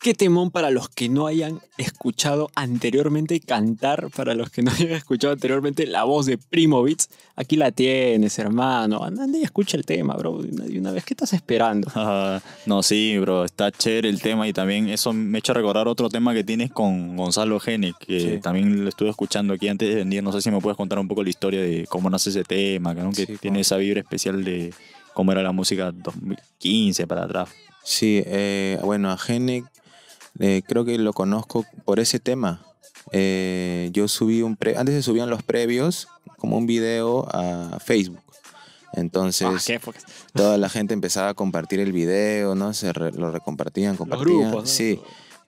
Qué temón para los que no hayan escuchado anteriormente cantar, para los que no hayan escuchado anteriormente la voz de Primo Beats. Aquí la tienes, hermano. Anda y escucha el tema, bro. De una vez, ¿qué estás esperando? *laughs* no, sí, bro. Está chévere el tema y también eso me echa a recordar otro tema que tienes con Gonzalo Genek que también lo estuve escuchando aquí antes de venir. No sé si me puedes contar un poco la historia de cómo nace ese tema, que tiene esa vibra especial de cómo era la música 2015 para atrás. Sí, eh, bueno, a Genek eh, creo que lo conozco por ese tema. Eh, yo subí un pre antes se subían los previos como un video a Facebook. Entonces, ah, toda la gente empezaba a compartir el video, ¿no? Se lo recompartían, compartían. Los grupos, Sí.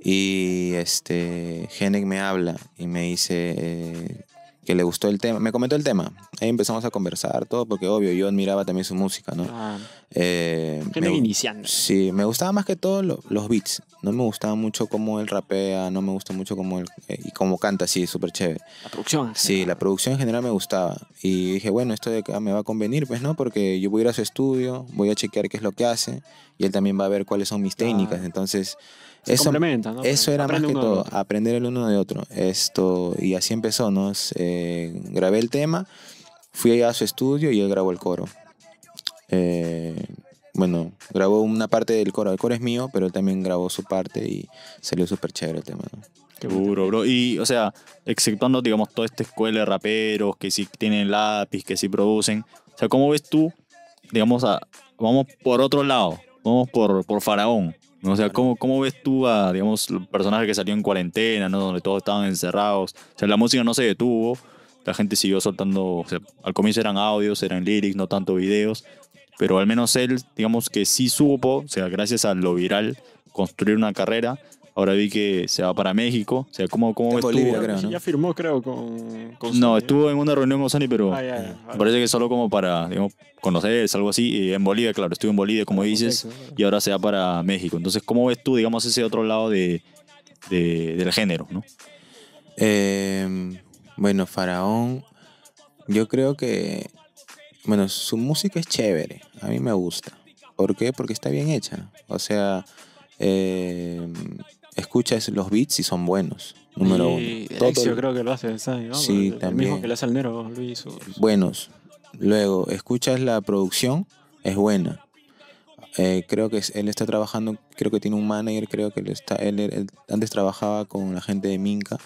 Y este, Genek me habla y me dice eh, que le gustó el tema. Me comentó el tema. Ahí empezamos a conversar todo, porque obvio, yo admiraba también su música, ¿no? Ah. Eh, me, iniciando. Sí, me gustaba más que todo los beats. No me gustaba mucho cómo él rapea, no me gusta mucho cómo él eh, y cómo canta, sí, súper chévere. La producción. Sí, la producción en general me gustaba. Y dije, bueno, esto me va a convenir, pues, ¿no? Porque yo voy a ir a su estudio, voy a chequear qué es lo que hace y él también va a ver cuáles son mis técnicas. Entonces, eso, eso era más que todo, aprender el uno de otro. Esto, y así empezó, ¿no? Eh, grabé el tema, fui allá a su estudio y él grabó el coro. Eh, bueno, grabó una parte del coro. El coro es mío, pero también grabó su parte y salió súper chévere el tema. Qué duro, bro. Y, o sea, exceptuando, digamos, toda esta escuela de raperos que sí tienen lápiz, que sí producen. O sea, ¿cómo ves tú, digamos, a, vamos por otro lado, vamos por, por Faraón? O sea, ¿cómo, ¿cómo ves tú a, digamos, el personaje que salió en cuarentena, ¿no? donde todos estaban encerrados? O sea, la música no se detuvo, la gente siguió soltando, o sea, al comienzo eran audios, eran lyrics, no tanto videos pero al menos él, digamos que sí supo, o sea, gracias a lo viral, construir una carrera. Ahora vi que se va para México. O sea, ¿cómo, cómo estuvo? Ya firmó, creo, con, No, estuvo en una reunión con Sony, pero ah, parece que solo como para Conocer, es algo así. en Bolivia, claro, estuvo en Bolivia, como ah, dices, y ahora se va para México. Entonces, ¿cómo ves tú, digamos, ese otro lado de, del género, no? Em, bueno, Faraón, yo creo que bueno, su música es chévere, a mí me gusta. ¿Por qué? Porque está bien hecha. O sea, eh, escuchas los beats y son buenos. Número uno. creo que lo hace, ¿no? Sí, también. mismo que lo hace al Nero, Luis. Buenos. Luego, escuchas la producción, es buena. Eh, creo que él está trabajando, creo que tiene un manager, creo que él está, antes trabajaba con la gente de Minca.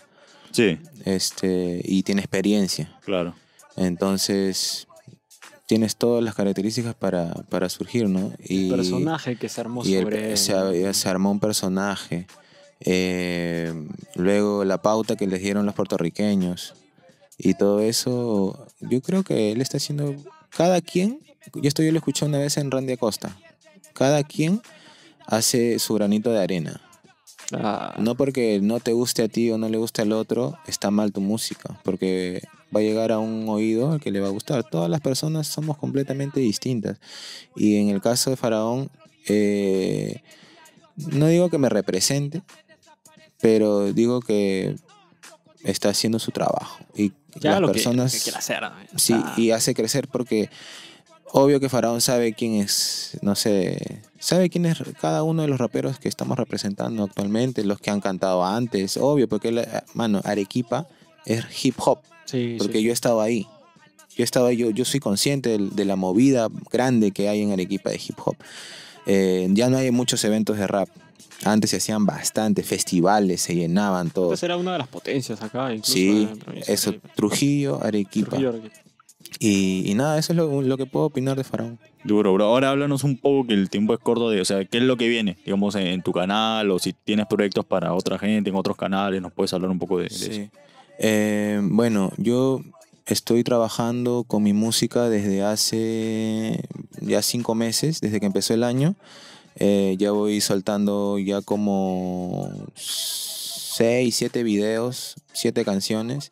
Sí. Este, y tiene experiencia. Claro. Entonces, tienes todas las características para, surgir, ¿no? Y, el personaje que se armó sobre se, armó un personaje. Eh, luego la pauta que les dieron los puertorriqueños. Y todo eso, yo creo que él está haciendo... Cada quien, yo esto yo lo escuché una vez en Randy Acosta, cada quien hace su granito de arena. Ah. No porque no te guste a ti o no le guste al otro, está mal tu música, porque va a llegar a un oído al que le va a gustar. Todas las personas somos completamente distintas. Y en el caso de Faraón, eh, no digo que me represente, pero digo que está haciendo su trabajo. Y las personas. Sí, y hace crecer porque. Obvio que Faraón sabe quién es, no sé, sabe quién es cada uno de los raperos que estamos representando actualmente, los que han cantado antes, obvio, porque, mano, Arequipa es hip hop, porque yo he estado ahí. Yo he estado ahí, yo, yo soy consciente de, la movida grande que hay en Arequipa de hip hop. Eh, ya no hay muchos eventos de rap. Antes se hacían bastante, festivales, se llenaban todo. Entonces era una de las potencias acá, incluso. Sí, eso, Trujillo, Arequipa. Y, nada, eso es lo, que puedo opinar de Faraón. Duro, bro. Ahora háblanos un poco, que el tiempo es corto o sea, ¿qué es lo que viene? Digamos, en, tu canal o si tienes proyectos para otra gente, en otros canales, nos puedes hablar un poco de, de sí. Eh, bueno, yo estoy trabajando con mi música desde hace ya cinco meses, desde que empezó el año. Eh, ya voy soltando ya como seis, siete videos, siete canciones.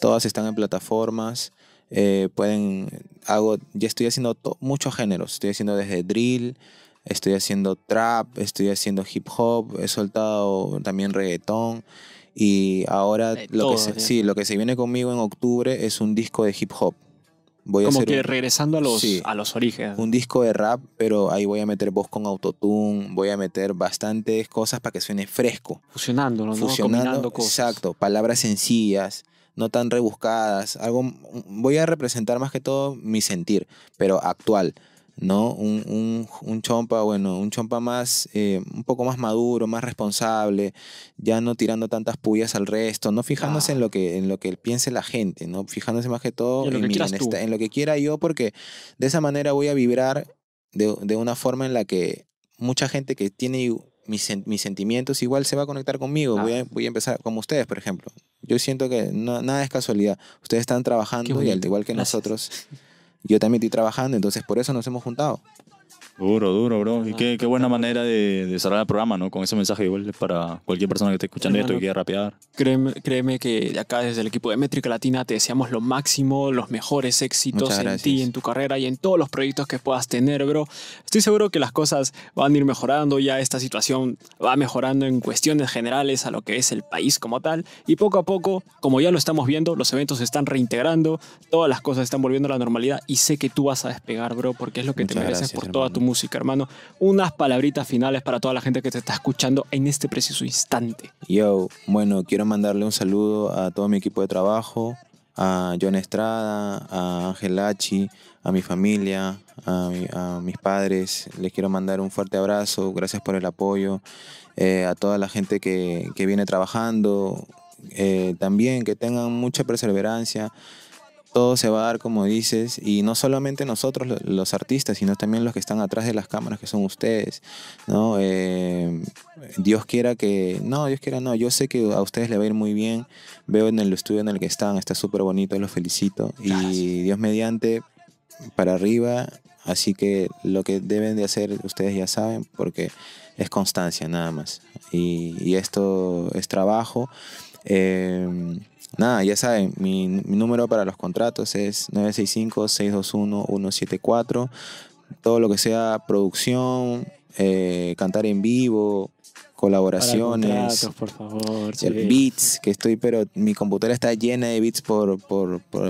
Todas están en plataformas. Eh, pueden, hago, ya estoy haciendo muchos géneros. Estoy haciendo desde drill, estoy haciendo trap, estoy haciendo hip hop, he soltado también reggaetón. Y ahora lo, que se, sí, lo que se viene conmigo en octubre es un disco de hip hop. Voy como a que regresando a los, a los orígenes. Un disco de rap, pero ahí voy a meter voz con autotune, voy a meter bastantes cosas para que suene fresco. Fusionando, ¿no? Fusionando, Combinando Exacto, palabras sencillas, no tan rebuscadas. Algo, voy a representar más que todo mi sentir, pero actual. ¿no? Un, un, un, chompa, bueno, un chompa más, eh, un poco más maduro, más responsable, ya no tirando tantas pullas al resto, no fijándose en ah. lo que, en lo que piense la gente, ¿no? Fijándose más que todo en, este, en, lo que quiera yo, porque de esa manera voy a vibrar de, una forma en la que mucha gente que tiene mis, sentimientos igual se va a conectar conmigo. Voy, a, empezar como ustedes, por ejemplo. Yo siento que nada es casualidad. Ustedes están trabajando igual que nosotros. Yo también estoy trabajando, entonces por eso nos hemos juntado. Duro, duro, bro. Y ah, qué, buena manera de, cerrar el programa, ¿no? Con ese mensaje igual para cualquier persona que esté escuchando esto y quiera rapear. Créeme, créeme que acá, desde el equipo de Métrica Latina, te deseamos lo máximo, los mejores éxitos en ti, en tu carrera y en todos los proyectos que puedas tener, bro. Estoy seguro que las cosas van a ir mejorando, ya esta situación va mejorando en cuestiones generales a lo que es el país como tal. Y poco a poco, como ya lo estamos viendo, los eventos se están reintegrando, todas las cosas están volviendo a la normalidad y sé que tú vas a despegar, bro, porque es lo que te mereces por toda tu música, hermano. Unas palabritas finales para toda la gente que te está escuchando en este preciso instante. Yo, bueno, quiero mandarle un saludo a todo mi equipo de trabajo, a John Estrada, a Ángel Hachi, a mi familia, a, mis padres. Les quiero mandar un fuerte abrazo, gracias por el apoyo, eh, a toda la gente que, viene trabajando, eh, también que tengan mucha perseverancia, todo se va a dar como dices, y no solamente nosotros los artistas, sino también los que están atrás de las cámaras, que son ustedes, eh, Dios quiera que, no, Dios quiera no, yo sé que a ustedes le va a ir muy bien, veo en el estudio en el que están, está súper bonito, los felicito, y Dios mediante, para arriba, así que lo que deben de hacer ustedes ya saben, porque es constancia nada más, y, esto es trabajo. Eh, nada, ya saben, mi, número para los contratos es 965-621-174. Todo lo que sea producción, eh, cantar en vivo, colaboraciones, beats, que estoy, pero mi computadora está llena de beats por,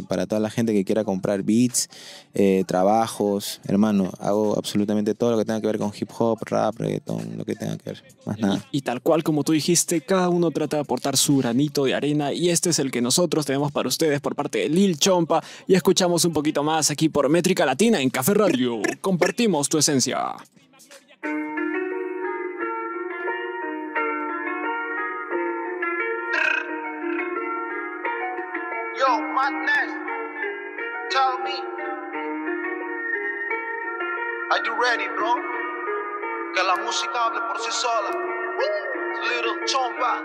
para toda la gente que quiera comprar beats, eh, trabajos, hermano, hago absolutamente todo lo que tenga que ver con hip hop, rap, reggaeton, lo que tenga que ver, más nada. Y, tal cual como tú dijiste, cada uno trata de aportar su granito de arena y este es el que nosotros tenemos para ustedes por parte de Lil Chompa y escuchamos un poquito más aquí por Métrica Latina en Café Radio. Compartimos tu esencia. Yo, madness. Tell me. Are you ready, bro? Que la música hable por sí sola. Little chompa.